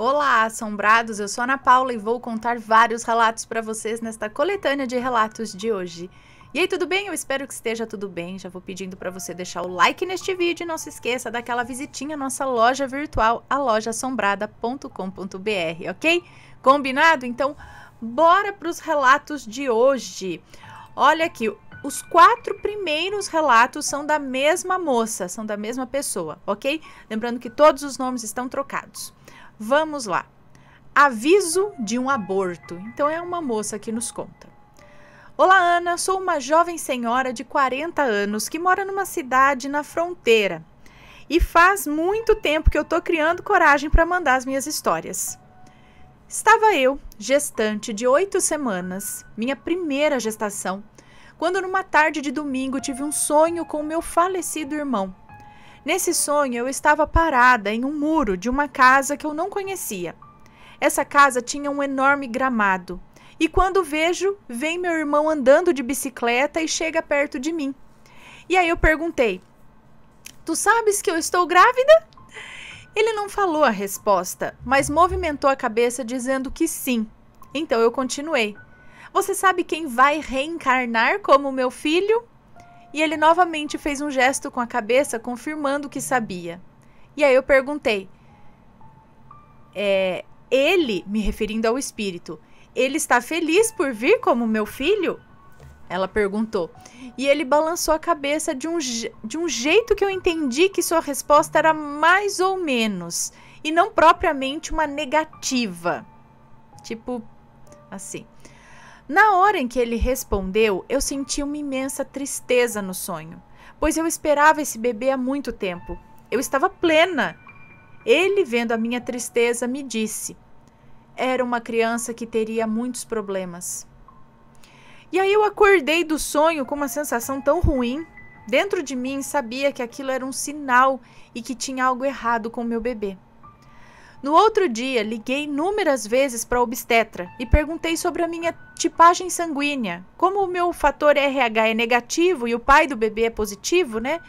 Olá, assombrados! Eu sou Ana Paula e vou contar vários relatos para vocês nesta coletânea de relatos de hoje. E aí, tudo bem? Eu espero que esteja tudo bem. Já vou pedindo para você deixar o like neste vídeo e não se esqueça daquela visitinha à nossa loja virtual, a lojasombrada.com.br, ok? Combinado? Então, bora para os relatos de hoje. Olha aqui, os quatro primeiros relatos são da mesma moça, são da mesma pessoa, ok? Lembrando que todos os nomes estão trocados. Vamos lá. Aviso de um aborto. Então é uma moça que nos conta. Olá, Ana. Sou uma jovem senhora de 40 anos que mora numa cidade na fronteira. E faz muito tempo que eu tô criando coragem para mandar as minhas histórias. Estava eu, gestante de oito semanas, minha primeira gestação, quando numa tarde de domingo tive um sonho com meu falecido irmão Nesse sonho, eu estava parada em um muro de uma casa que eu não conhecia. Essa casa tinha um enorme gramado. E quando vejo, vem meu irmão andando de bicicleta e chega perto de mim. E aí eu perguntei: Tu sabes que eu estou grávida? Ele não falou a resposta, mas movimentou a cabeça dizendo que sim. Então eu continuei: Você sabe quem vai reencarnar como meu filho? e ele novamente fez um gesto com a cabeça confirmando que sabia. E aí eu perguntei: é, ele, me referindo ao espírito, ele está feliz por vir como meu filho? Ela perguntou. E ele balançou a cabeça de um, de um jeito que eu entendi que sua resposta era mais ou menos, e não propriamente uma negativa. Tipo, assim. Na hora em que ele respondeu, eu senti uma imensa tristeza no sonho, pois eu esperava esse bebê há muito tempo. Eu estava plena. Ele, vendo a minha tristeza, me disse: Era uma criança que teria muitos problemas. E aí eu acordei do sonho com uma sensação tão ruim. Dentro de mim sabia que aquilo era um sinal e que tinha algo errado com o meu bebê. No outro dia, liguei inúmeras vezes para obstetra e perguntei sobre a minha tipagem sanguínea. Como o meu fator RH é negativo e o pai do bebê é positivo, né?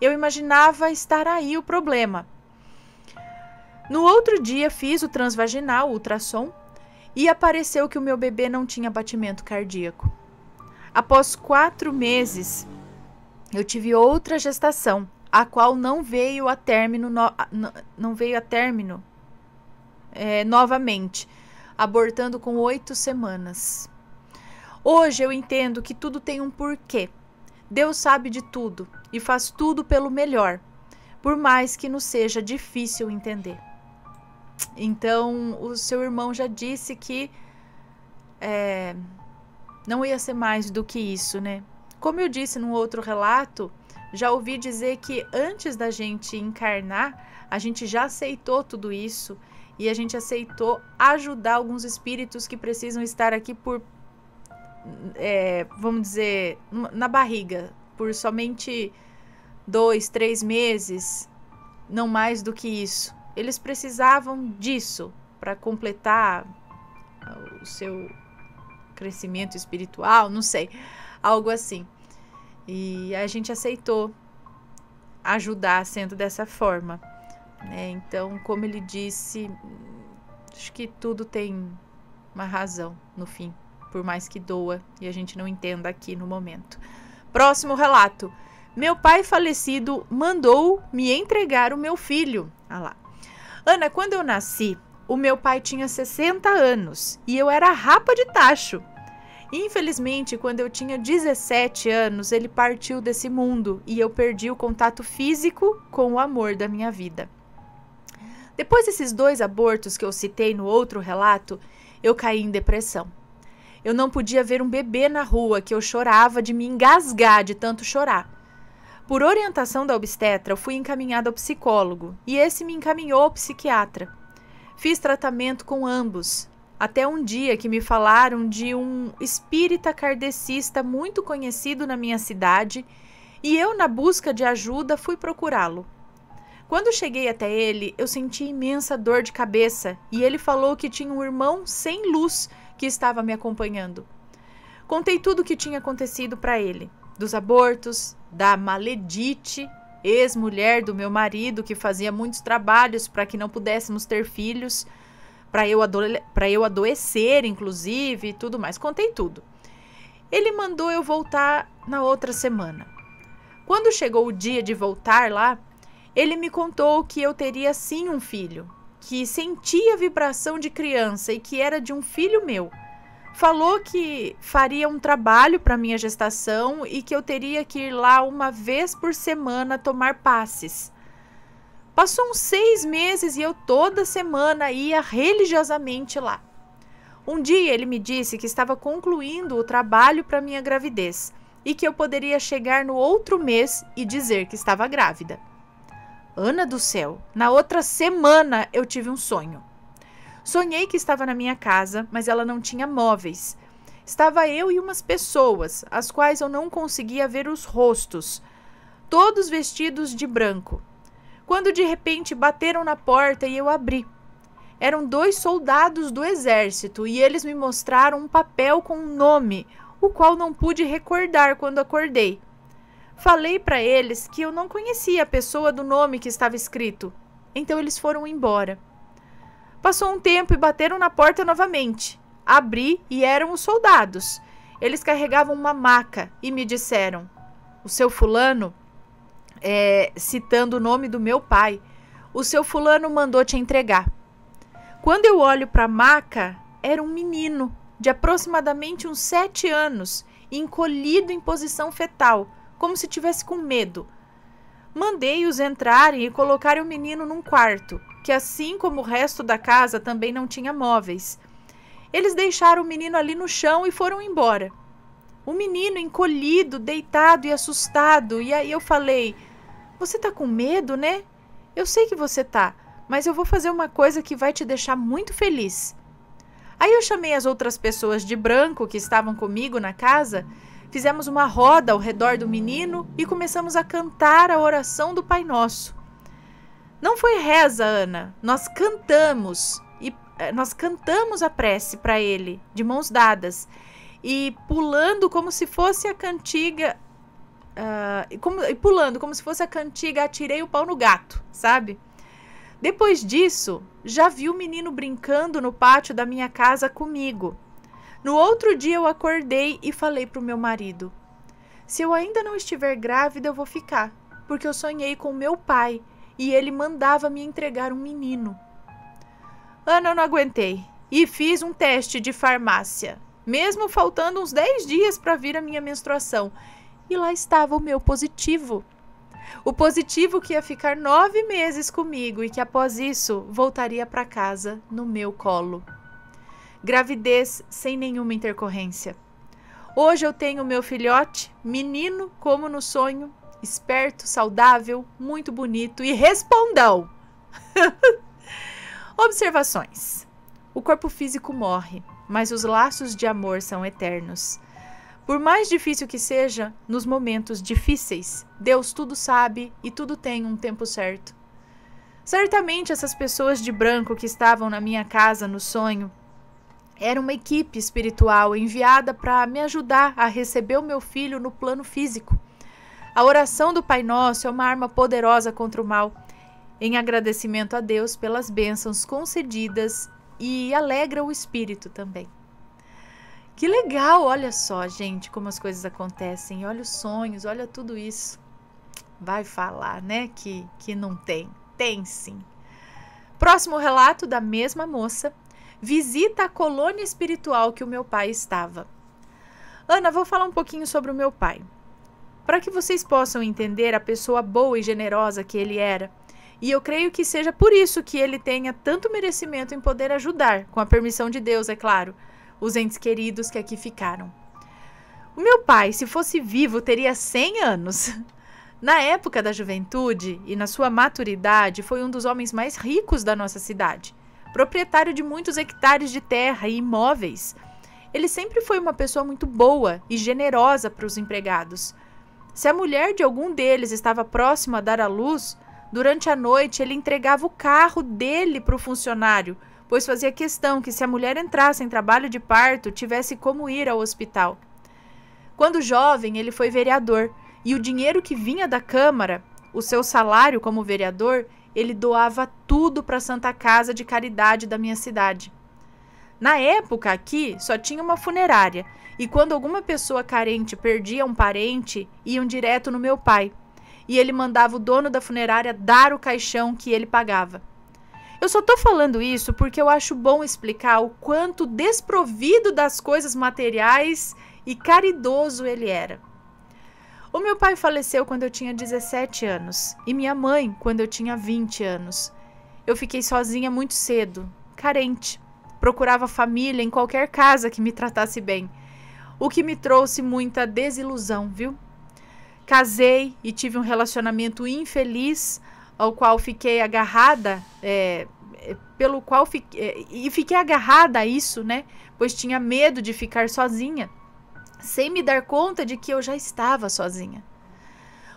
Eu imaginava estar aí o problema. No outro dia, fiz o transvaginal, o ultrassom, e apareceu que o meu bebê não tinha batimento cardíaco. Após quatro meses, eu tive outra gestação, a qual não veio a término, no, não veio a término é, novamente, abortando com oito semanas. Hoje eu entendo que tudo tem um porquê. Deus sabe de tudo e faz tudo pelo melhor, por mais que nos seja difícil entender. Então, o seu irmão já disse que é, não ia ser mais do que isso, né? Como eu disse num outro relato, já ouvi dizer que antes da gente encarnar, a gente já aceitou tudo isso e a gente aceitou ajudar alguns espíritos que precisam estar aqui por, é, vamos dizer, na barriga, por somente dois, três meses, não mais do que isso. Eles precisavam disso para completar o seu crescimento espiritual, não sei, algo assim. E a gente aceitou ajudar sendo dessa forma. Né? Então, como ele disse, acho que tudo tem uma razão no fim, por mais que doa e a gente não entenda aqui no momento. Próximo relato. Meu pai falecido mandou me entregar o meu filho. Ah lá. Ana, quando eu nasci, o meu pai tinha 60 anos e eu era rapa de tacho. Infelizmente, quando eu tinha 17 anos, ele partiu desse mundo e eu perdi o contato físico com o amor da minha vida. Depois desses dois abortos que eu citei no outro relato, eu caí em depressão. Eu não podia ver um bebê na rua, que eu chorava de me engasgar de tanto chorar. Por orientação da obstetra, eu fui encaminhada ao psicólogo e esse me encaminhou ao psiquiatra. Fiz tratamento com ambos, até um dia que me falaram de um espírita kardecista muito conhecido na minha cidade e eu, na busca de ajuda, fui procurá-lo. Quando cheguei até ele, eu senti imensa dor de cabeça e ele falou que tinha um irmão sem luz que estava me acompanhando. Contei tudo o que tinha acontecido para ele: dos abortos, da maledite, ex-mulher do meu marido que fazia muitos trabalhos para que não pudéssemos ter filhos, para eu, ado eu adoecer, inclusive, e tudo mais. Contei tudo. Ele mandou eu voltar na outra semana. Quando chegou o dia de voltar lá, ele me contou que eu teria sim um filho, que sentia vibração de criança e que era de um filho meu. Falou que faria um trabalho para minha gestação e que eu teria que ir lá uma vez por semana tomar passes. Passou uns seis meses e eu toda semana ia religiosamente lá. Um dia ele me disse que estava concluindo o trabalho para minha gravidez e que eu poderia chegar no outro mês e dizer que estava grávida. Ana do céu, na outra semana eu tive um sonho. Sonhei que estava na minha casa, mas ela não tinha móveis. Estava eu e umas pessoas, as quais eu não conseguia ver os rostos, todos vestidos de branco. Quando de repente bateram na porta e eu abri. Eram dois soldados do exército e eles me mostraram um papel com um nome, o qual não pude recordar quando acordei. Falei para eles que eu não conhecia a pessoa do nome que estava escrito. Então eles foram embora. Passou um tempo e bateram na porta novamente. Abri e eram os soldados. Eles carregavam uma maca e me disseram: O seu fulano, é, citando o nome do meu pai, o seu fulano mandou te entregar. Quando eu olho para a maca, era um menino de aproximadamente uns sete anos, encolhido em posição fetal como se tivesse com medo. Mandei-os entrarem e colocarem o menino num quarto, que assim como o resto da casa também não tinha móveis. Eles deixaram o menino ali no chão e foram embora. O menino encolhido, deitado e assustado. E aí eu falei: Você tá com medo, né? Eu sei que você tá, mas eu vou fazer uma coisa que vai te deixar muito feliz. Aí eu chamei as outras pessoas de branco que estavam comigo na casa Fizemos uma roda ao redor do menino e começamos a cantar a oração do Pai Nosso. Não foi reza, Ana. Nós cantamos e eh, nós cantamos a prece para ele, de mãos dadas, e pulando como se fosse a cantiga Uh, como, e pulando, como se fosse a cantiga Atirei o pau no gato, sabe? Depois disso, já vi o menino brincando no pátio da minha casa comigo. No outro dia eu acordei e falei para o meu marido: Se eu ainda não estiver grávida, eu vou ficar, porque eu sonhei com meu pai e ele mandava me entregar um menino. Ana, ah, eu não aguentei e fiz um teste de farmácia, mesmo faltando uns 10 dias para vir a minha menstruação. E lá estava o meu positivo. O positivo que ia ficar nove meses comigo e que após isso voltaria para casa no meu colo gravidez sem nenhuma intercorrência. Hoje eu tenho meu filhote, menino como no sonho, esperto, saudável, muito bonito e respondão. Observações: O corpo físico morre, mas os laços de amor são eternos. Por mais difícil que seja, nos momentos difíceis, Deus tudo sabe e tudo tem um tempo certo. Certamente essas pessoas de branco que estavam na minha casa no sonho era uma equipe espiritual enviada para me ajudar a receber o meu filho no plano físico. A oração do Pai Nosso é uma arma poderosa contra o mal, em agradecimento a Deus pelas bênçãos concedidas e alegra o espírito também. Que legal, olha só, gente, como as coisas acontecem. Olha os sonhos, olha tudo isso. Vai falar, né, que, que não tem. Tem sim. Próximo relato da mesma moça visita a colônia espiritual que o meu pai estava. Ana, vou falar um pouquinho sobre o meu pai. Para que vocês possam entender a pessoa boa e generosa que ele era, e eu creio que seja por isso que ele tenha tanto merecimento em poder ajudar, com a permissão de Deus, é claro, os entes queridos que aqui ficaram. O meu pai, se fosse vivo, teria 100 anos. Na época da juventude e na sua maturidade, foi um dos homens mais ricos da nossa cidade proprietário de muitos hectares de terra e imóveis. Ele sempre foi uma pessoa muito boa e generosa para os empregados. Se a mulher de algum deles estava próxima a dar à luz, durante a noite ele entregava o carro dele para o funcionário, pois fazia questão que, se a mulher entrasse em trabalho de parto, tivesse como ir ao hospital. Quando jovem, ele foi vereador e o dinheiro que vinha da Câmara, o seu salário como vereador, ele doava tudo para a Santa Casa de Caridade da minha cidade. Na época, aqui só tinha uma funerária, e quando alguma pessoa carente perdia um parente, iam direto no meu pai. E ele mandava o dono da funerária dar o caixão que ele pagava. Eu só tô falando isso porque eu acho bom explicar o quanto desprovido das coisas materiais e caridoso ele era. O meu pai faleceu quando eu tinha 17 anos e minha mãe quando eu tinha 20 anos. Eu fiquei sozinha muito cedo, carente. Procurava família em qualquer casa que me tratasse bem, o que me trouxe muita desilusão, viu? Casei e tive um relacionamento infeliz ao qual fiquei agarrada, é, é pelo qual fiquei, é, e fiquei agarrada a isso, né? Pois tinha medo de ficar sozinha sem me dar conta de que eu já estava sozinha.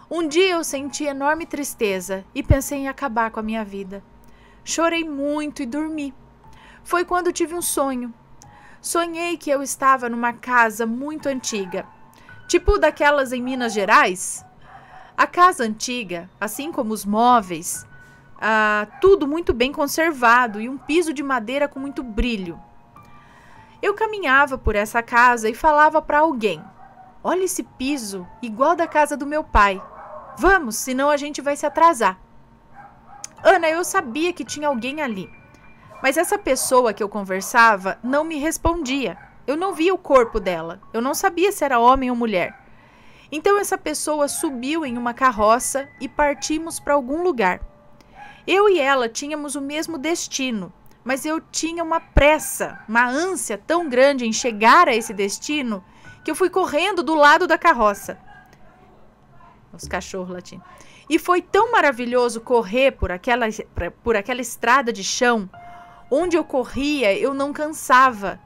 Um dia eu senti enorme tristeza e pensei em acabar com a minha vida. Chorei muito e dormi. Foi quando tive um sonho. Sonhei que eu estava numa casa muito antiga, tipo daquelas em Minas Gerais. A casa antiga, assim como os móveis, ah, tudo muito bem conservado e um piso de madeira com muito brilho. Eu caminhava por essa casa e falava para alguém: Olha esse piso, igual da casa do meu pai. Vamos, senão a gente vai se atrasar. Ana, eu sabia que tinha alguém ali. Mas essa pessoa que eu conversava não me respondia. Eu não via o corpo dela. Eu não sabia se era homem ou mulher. Então essa pessoa subiu em uma carroça e partimos para algum lugar. Eu e ela tínhamos o mesmo destino, mas eu tinha uma pressa, uma ânsia tão grande em chegar a esse destino que eu fui correndo do lado da carroça. Os cachorros latindo. E foi tão maravilhoso correr por aquela, por aquela estrada de chão. Onde eu corria, eu não cansava.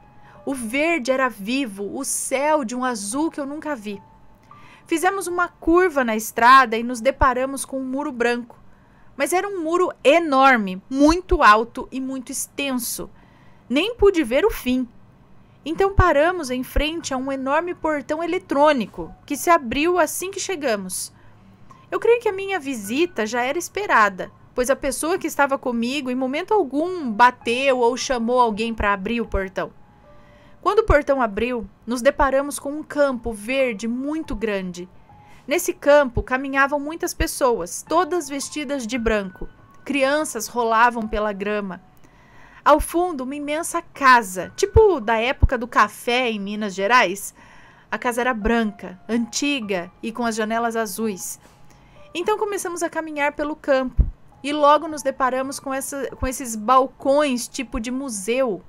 O verde era vivo, o céu de um azul que eu nunca vi. Fizemos uma curva na estrada e nos deparamos com um muro branco. Mas era um muro enorme, muito alto e muito extenso. Nem pude ver o fim. Então paramos em frente a um enorme portão eletrônico que se abriu assim que chegamos. Eu creio que a minha visita já era esperada, pois a pessoa que estava comigo em momento algum bateu ou chamou alguém para abrir o portão. Quando o portão abriu, nos deparamos com um campo verde muito grande Nesse campo caminhavam muitas pessoas, todas vestidas de branco. Crianças rolavam pela grama. Ao fundo, uma imensa casa, tipo da época do café em Minas Gerais. A casa era branca, antiga e com as janelas azuis. Então começamos a caminhar pelo campo e logo nos deparamos com, essa, com esses balcões tipo de museu,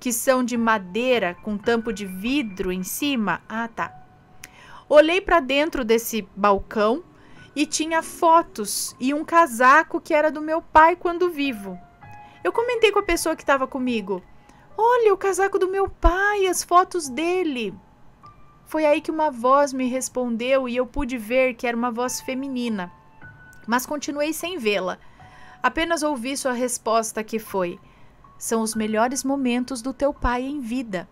que são de madeira com tampo de vidro em cima. Ah, tá Olhei para dentro desse balcão e tinha fotos e um casaco que era do meu pai quando vivo. Eu comentei com a pessoa que estava comigo: Olha o casaco do meu pai, as fotos dele. Foi aí que uma voz me respondeu e eu pude ver que era uma voz feminina, mas continuei sem vê-la. Apenas ouvi sua resposta que foi: São os melhores momentos do teu pai em vida.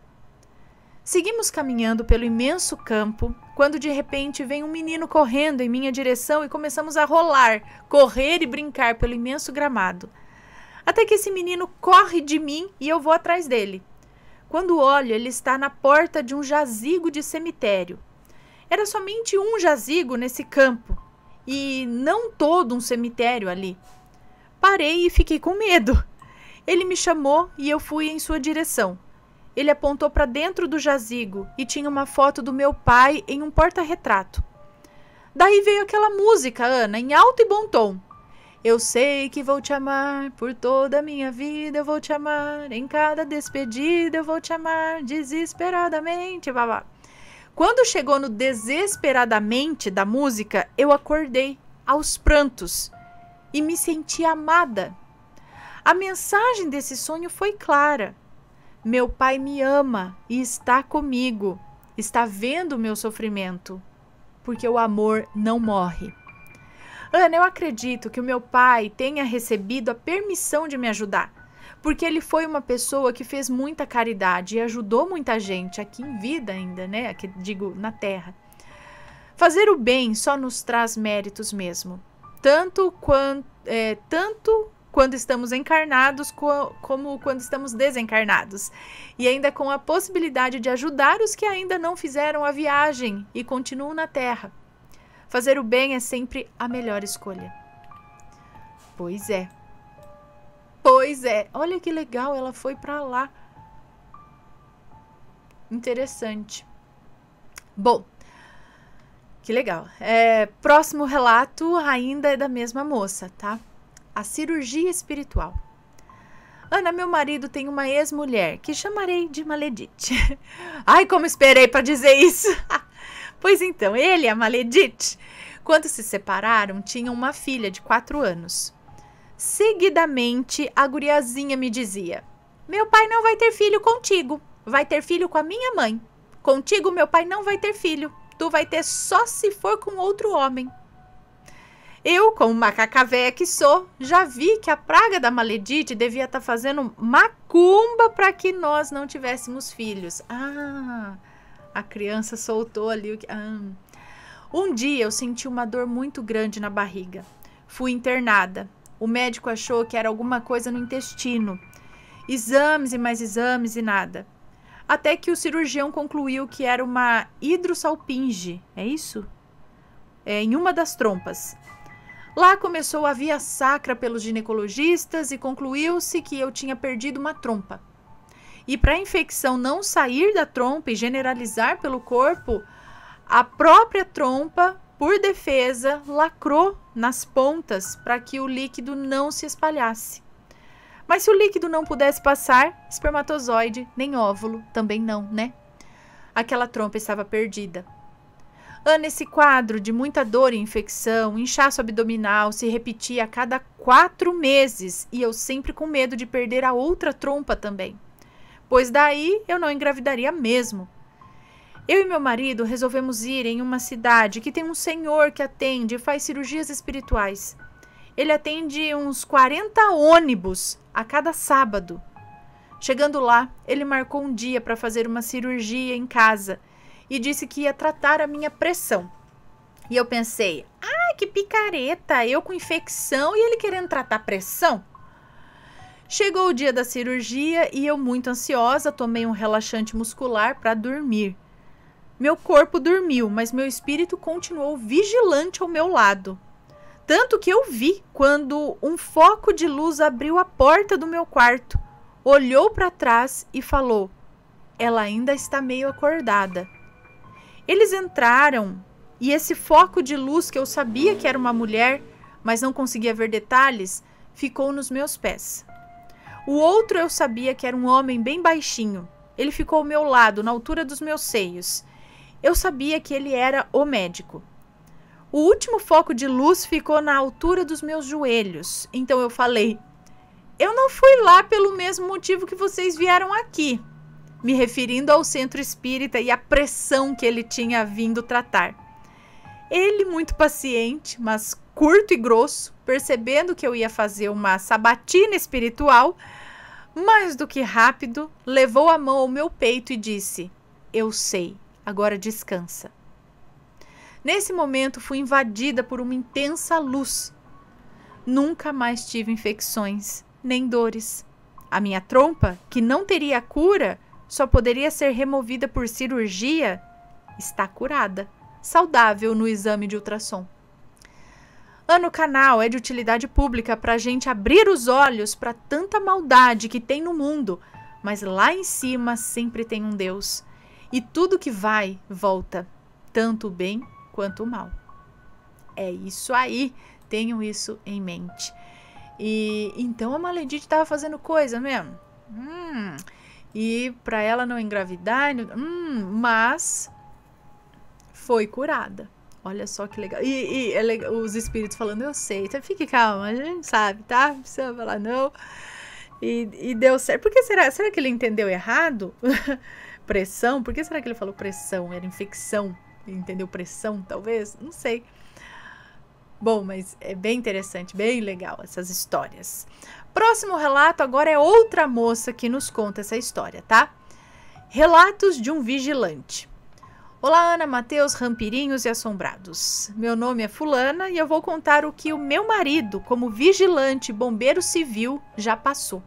Seguimos caminhando pelo imenso campo, quando de repente vem um menino correndo em minha direção e começamos a rolar, correr e brincar pelo imenso gramado. Até que esse menino corre de mim e eu vou atrás dele. Quando olho, ele está na porta de um jazigo de cemitério. Era somente um jazigo nesse campo e não todo um cemitério ali. Parei e fiquei com medo. Ele me chamou e eu fui em sua direção. Ele apontou para dentro do jazigo e tinha uma foto do meu pai em um porta-retrato. Daí veio aquela música, Ana, em alto e bom tom. Eu sei que vou te amar por toda a minha vida, eu vou te amar em cada despedida, eu vou te amar desesperadamente, babá. Quando chegou no desesperadamente da música, eu acordei aos prantos e me senti amada. A mensagem desse sonho foi clara. Meu Pai me ama e está comigo, está vendo o meu sofrimento, porque o amor não morre. Ana, eu acredito que o meu pai tenha recebido a permissão de me ajudar, porque ele foi uma pessoa que fez muita caridade e ajudou muita gente aqui em vida ainda, né? Aqui, digo, na terra. Fazer o bem só nos traz méritos mesmo, tanto quanto é, eh, tanto quando estamos encarnados co como quando estamos desencarnados, e ainda com a possibilidade de ajudar os que ainda não fizeram a viagem e continuam na Terra. Fazer o bem é sempre a melhor escolha. Pois é. Pois é. Olha que legal, ela foi para lá. Interessante. Bom, que legal. É, próximo relato ainda é da mesma moça, tá? a cirurgia espiritual. Ana, meu marido tem uma ex-mulher que chamarei de Maledite. Ai, como esperei para dizer isso! pois então, ele, é Maledite, quando se separaram, tinham uma filha de quatro anos. Seguidamente, a guriazinha me dizia: Meu pai não vai ter filho contigo, vai ter filho com a minha mãe. Contigo, meu pai não vai ter filho, tu vai ter só se for com outro homem. Eu, como macaca véia que sou, já vi que a praga da maledite devia estar tá fazendo macumba para que nós não tivéssemos filhos. Ah, a criança soltou ali o que. Ah. Um dia eu senti uma dor muito grande na barriga. Fui internada. O médico achou que era alguma coisa no intestino. Exames e mais exames e nada. Até que o cirurgião concluiu que era uma hidrossalpinge. É isso? É, em uma das trompas. Lá começou a via sacra pelos ginecologistas e concluiu-se que eu tinha perdido uma trompa. E para a infecção não sair da trompa e generalizar pelo corpo, a própria trompa, por defesa, lacrou nas pontas para que o líquido não se espalhasse. Mas se o líquido não pudesse passar, espermatozoide nem óvulo também não, né? Aquela trompa estava perdida. Ana, esse quadro de muita dor e infecção, inchaço abdominal, se repetia a cada quatro meses e eu sempre com medo de perder a outra trompa também, pois daí eu não engravidaria mesmo. Eu e meu marido resolvemos ir em uma cidade que tem um senhor que atende e faz cirurgias espirituais. Ele atende uns 40 ônibus a cada sábado. Chegando lá, ele marcou um dia para fazer uma cirurgia em casa e disse que ia tratar a minha pressão. E eu pensei, ah, que picareta, eu com infecção e ele querendo tratar pressão? Chegou o dia da cirurgia e eu, muito ansiosa, tomei um relaxante muscular para dormir. Meu corpo dormiu, mas meu espírito continuou vigilante ao meu lado. Tanto que eu vi quando um foco de luz abriu a porta do meu quarto, olhou para trás e falou: Ela ainda está meio acordada. Eles entraram e esse foco de luz que eu sabia que era uma mulher, mas não conseguia ver detalhes, ficou nos meus pés. O outro eu sabia que era um homem bem baixinho. Ele ficou ao meu lado, na altura dos meus seios. Eu sabia que ele era o médico. O último foco de luz ficou na altura dos meus joelhos. Então eu falei: Eu não fui lá pelo mesmo motivo que vocês vieram aqui me referindo ao centro espírita e à pressão que ele tinha vindo tratar. Ele, muito paciente, mas curto e grosso, percebendo que eu ia fazer uma sabatina espiritual, mais do que rápido, levou a mão ao meu peito e disse: Eu sei, agora descansa. Nesse momento, fui invadida por uma intensa luz. Nunca mais tive infecções, nem dores. A minha trompa, que não teria cura, só poderia ser removida por cirurgia, está curada, saudável no exame de ultrassom. Ano Canal é de utilidade pública para a gente abrir os olhos para tanta maldade que tem no mundo, mas lá em cima sempre tem um Deus. E tudo que vai, volta, tanto o bem quanto o mal. É isso aí, tenham isso em mente. E então a Maledite estava fazendo coisa mesmo. Hum. E para ela não engravidar, hum, mas foi curada. Olha só que legal. E, e ele, é os espíritos falando, eu sei, então fique calma, a gente sabe, tá? Não precisa falar não. E, e deu certo. Por que será? Será que ele entendeu errado? pressão? Por que será que ele falou pressão? Era infecção? entendeu pressão, talvez? Não sei. Bom, mas é bem interessante, bem legal essas histórias. Próximo relato agora é outra moça que nos conta essa história, tá? Relatos de um vigilante. Olá, Ana, Matheus, Rampirinhos e Assombrados. Meu nome é Fulana e eu vou contar o que o meu marido, como vigilante bombeiro civil, já passou.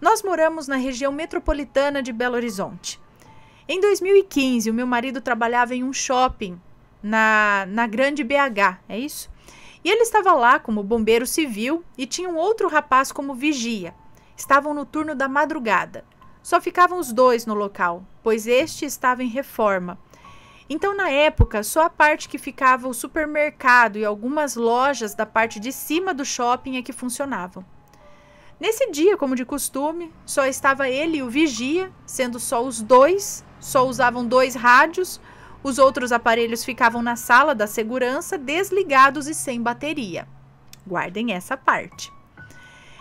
Nós moramos na região metropolitana de Belo Horizonte. Em 2015, o meu marido trabalhava em um shopping na, na Grande BH, é isso? E ele estava lá como bombeiro civil e tinha um outro rapaz como vigia. Estavam no turno da madrugada. Só ficavam os dois no local, pois este estava em reforma. Então, na época, só a parte que ficava o supermercado e algumas lojas da parte de cima do shopping é que funcionavam. Nesse dia, como de costume, só estava ele e o vigia, sendo só os dois, só usavam dois rádios, os outros aparelhos ficavam na sala da segurança, desligados e sem bateria. Guardem essa parte.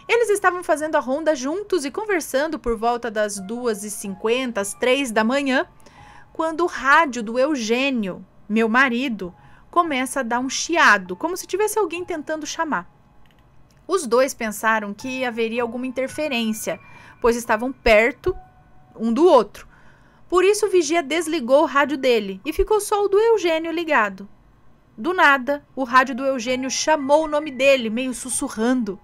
Eles estavam fazendo a ronda juntos e conversando por volta das 2h50, às 3 da manhã, quando o rádio do Eugênio, meu marido, começa a dar um chiado, como se tivesse alguém tentando chamar. Os dois pensaram que haveria alguma interferência, pois estavam perto um do outro, por isso o vigia desligou o rádio dele e ficou só o do Eugênio ligado. Do nada, o rádio do Eugênio chamou o nome dele, meio sussurrando.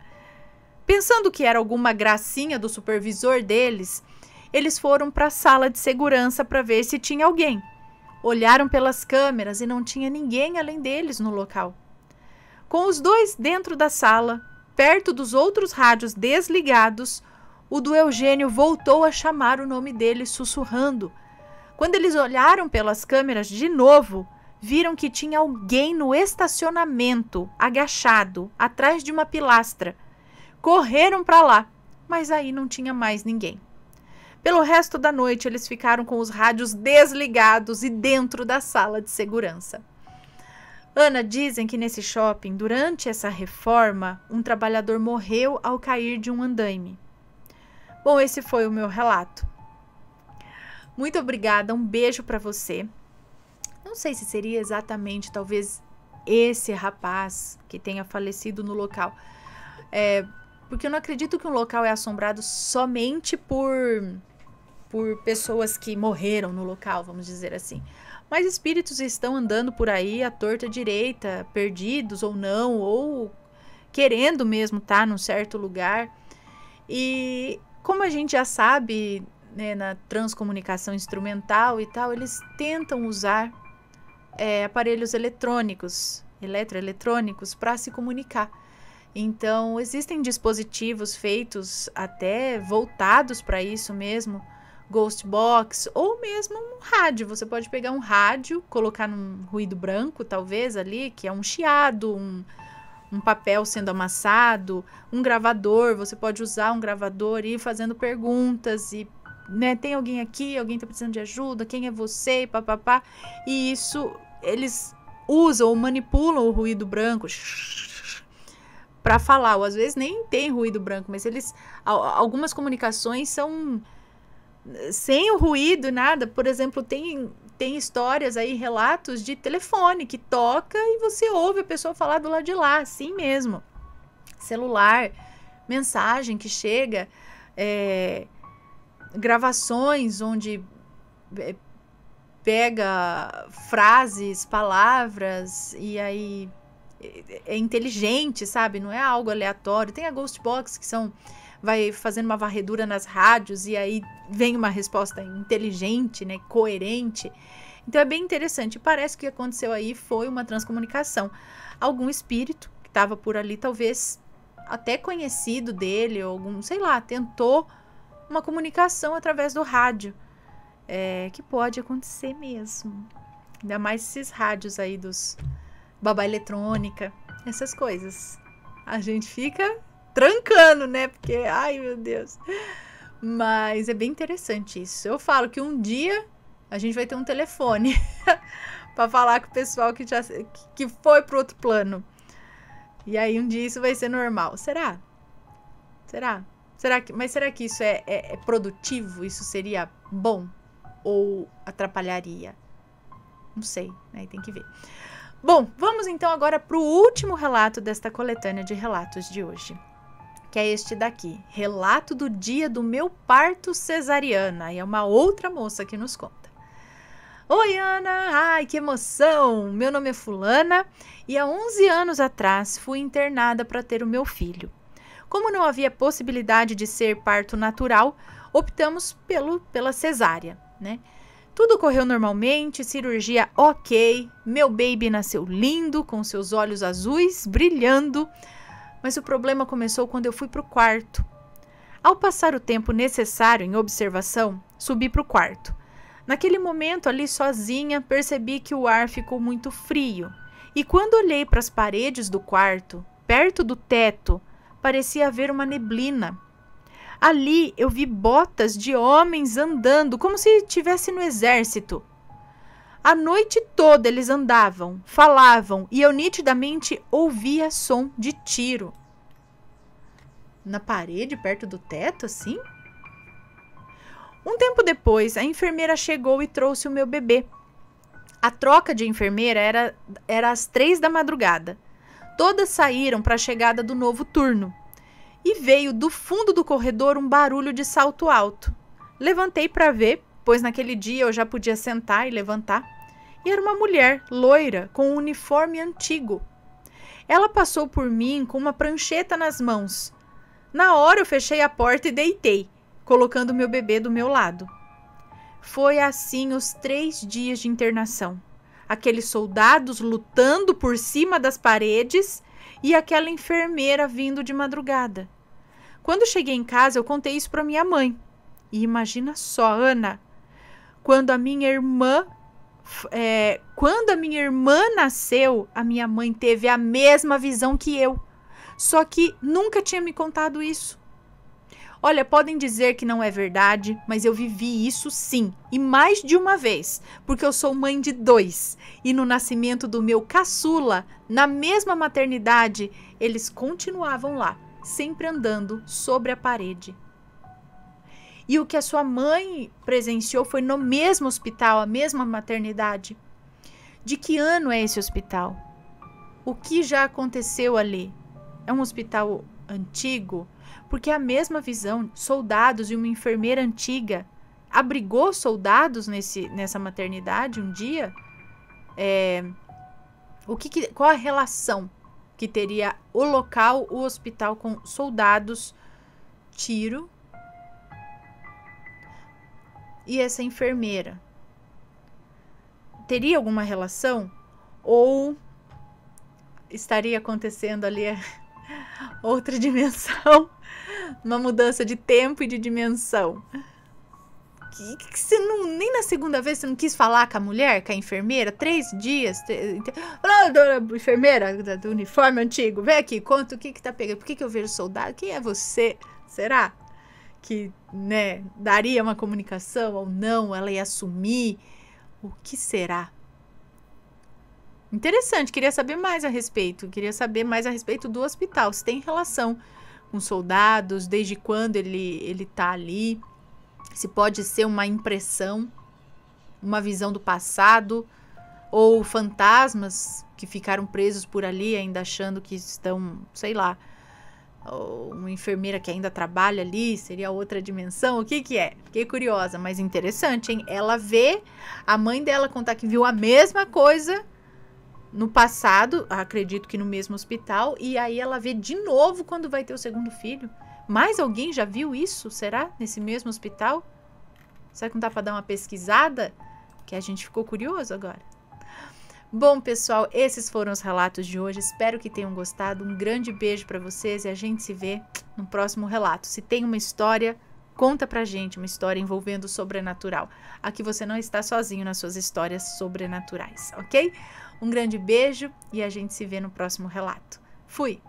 Pensando que era alguma gracinha do supervisor deles, eles foram para a sala de segurança para ver se tinha alguém. Olharam pelas câmeras e não tinha ninguém além deles no local. Com os dois dentro da sala, perto dos outros rádios desligados, o do Eugênio voltou a chamar o nome dele, sussurrando. Quando eles olharam pelas câmeras de novo, viram que tinha alguém no estacionamento, agachado, atrás de uma pilastra. Correram para lá, mas aí não tinha mais ninguém. Pelo resto da noite, eles ficaram com os rádios desligados e dentro da sala de segurança. Ana, dizem que nesse shopping, durante essa reforma, um trabalhador morreu ao cair de um andaime. Bom, esse foi o meu relato. Muito obrigada, um beijo para você. Não sei se seria exatamente, talvez esse rapaz que tenha falecido no local. É, porque eu não acredito que um local é assombrado somente por por pessoas que morreram no local, vamos dizer assim. Mas espíritos estão andando por aí à torta direita, perdidos ou não, ou querendo mesmo estar tá num certo lugar. E como a gente já sabe, né, na transcomunicação instrumental e tal, eles tentam usar é, aparelhos eletrônicos, eletroeletrônicos, para se comunicar. Então, existem dispositivos feitos até voltados para isso mesmo, ghost box ou mesmo um rádio. Você pode pegar um rádio, colocar num ruído branco, talvez ali, que é um chiado, um, um papel sendo amassado, um gravador, você pode usar um gravador e ir fazendo perguntas e né, tem alguém aqui, alguém está precisando de ajuda, quem é você, papapá. E isso eles usam ou manipulam o ruído branco para falar, ou às vezes nem tem ruído branco, mas eles algumas comunicações são sem o ruído, nada. Por exemplo, tem tem histórias aí, relatos de telefone que toca e você ouve a pessoa falar do lado de lá, assim mesmo. Celular, mensagem que chega, é, gravações onde é, pega frases, palavras e aí é inteligente, sabe? Não é algo aleatório. Tem a Ghost Box que são vai fazendo uma varredura nas rádios e aí vem uma resposta inteligente, né, coerente. Então é bem interessante. Parece que o que aconteceu aí foi uma transcomunicação. Algum espírito que estava por ali, talvez até conhecido dele, ou algum, sei lá, tentou uma comunicação através do rádio. É, que pode acontecer mesmo. Ainda mais esses rádios aí dos, babá eletrônica, essas coisas. A gente fica trancando, né? Porque, ai meu Deus. Mas é bem interessante isso. Eu falo que um dia a gente vai ter um telefone para falar com o pessoal que, já, que foi para outro plano. E aí um dia isso vai ser normal. Será? Será? Será que, mas será que isso é, é, é produtivo? Isso seria bom? Ou atrapalharia? Não sei, aí né? tem que ver. Bom, vamos então agora para o último relato desta coletânea de relatos de hoje, que é este daqui: Relato do dia do meu parto cesariana. E é uma outra moça que nos conta. Oi, Ana! Ai, que emoção! Meu nome é Fulana e há 11 anos atrás fui internada para ter o meu filho. Como não havia possibilidade de ser parto natural, optamos pelo, pela cesárea, né? Tudo correu normalmente, cirurgia ok. Meu baby nasceu lindo, com seus olhos azuis brilhando. Mas o problema começou quando eu fui para o quarto. Ao passar o tempo necessário em observação, subi para o quarto. Naquele momento, ali sozinha, percebi que o ar ficou muito frio. E quando olhei para as paredes do quarto, perto do teto, parecia haver uma neblina. Ali eu vi botas de homens andando, como se estivesse no exército. A noite toda eles andavam, falavam, e eu nitidamente ouvia som de tiro. Na parede, perto do teto, assim? Um tempo depois, a enfermeira chegou e trouxe o meu bebê. A troca de enfermeira era, era às três da madrugada. Todas saíram para a chegada do novo turno e veio do fundo do corredor um barulho de salto alto. Levantei para ver, pois naquele dia eu já podia sentar e levantar. E era uma mulher loira com um uniforme antigo. Ela passou por mim com uma prancheta nas mãos. Na hora eu fechei a porta e deitei, colocando meu bebê do meu lado. Foi assim os três dias de internação. Aqueles soldados lutando por cima das paredes e aquela enfermeira vindo de madrugada. Quando cheguei em casa, eu contei isso para minha mãe. E imagina só, Ana, quando a minha irmã é, quando a minha irmã nasceu, a minha mãe teve a mesma visão que eu. Só que nunca tinha me contado isso. Olha, podem dizer que não é verdade, mas eu vivi isso sim, e mais de uma vez, porque eu sou mãe de dois. E no nascimento do meu caçula, na mesma maternidade, eles continuavam lá, sempre andando sobre a parede. E o que a sua mãe presenciou foi no mesmo hospital, a mesma maternidade. De que ano é esse hospital? O que já aconteceu ali? É um hospital antigo? porque a mesma visão, soldados e uma enfermeira antiga abrigou soldados nesse, nessa maternidade um dia. É, o que, que, qual a relação que teria o local, o hospital com soldados, tiro e essa enfermeira? Teria alguma relação? Ou estaria acontecendo ali outra dimensão? Uma mudança de tempo e de dimensão. Que, que você não, nem na segunda vez você não quis falar com a mulher, com a enfermeira? Três dias? Três, ah, dona enfermeira do, do uniforme antigo, vem aqui, conta o que que tá pegando. Por que que eu vejo soldado? Quem é você? Será? Que, né, daria uma comunicação ou não? Ela ia assumir? O que será? Interessante, queria saber mais a respeito. Queria saber mais a respeito do hospital, se tem relação com soldados, desde quando ele ele tá ali, se pode ser uma impressão, uma visão do passado ou fantasmas que ficaram presos por ali ainda achando que estão, sei lá, uma enfermeira que ainda trabalha ali, seria outra dimensão, o que que é? Fiquei curiosa, mas interessante, hein? Ela vê a mãe dela contar que viu a mesma coisa no passado, acredito que no mesmo hospital, e aí ela vê de novo quando vai ter o segundo filho. Mais alguém já viu isso, será? Nesse mesmo hospital? Será que não dá para dar uma pesquisada? Que a gente ficou curioso agora. Bom, pessoal, esses foram os relatos de hoje. Espero que tenham gostado. Um grande beijo para vocês e a gente se vê no próximo relato. Se tem uma história, conta pra gente uma história envolvendo o sobrenatural. Aqui você não está sozinho nas suas histórias sobrenaturais, ok? Um grande beijo e a gente se vê no próximo relato. Fui!